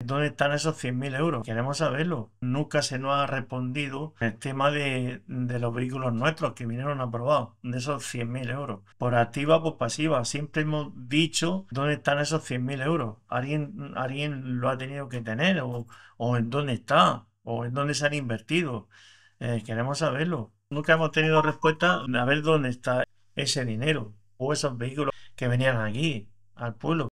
¿Dónde están esos 100.000 euros? Queremos saberlo. Nunca se nos ha respondido el tema de, los vehículos nuestros que vinieron aprobados, de esos 100.000 euros. Por activa, o por pasiva. Siempre hemos dicho dónde están esos 100.000 euros. ¿Alguien, alguien lo ha tenido que tener o, en dónde está o en dónde se han invertido. Eh, queremos saberlo. Nunca hemos tenido respuesta a ver dónde está ese dinero o esos vehículos que venían aquí, al pueblo.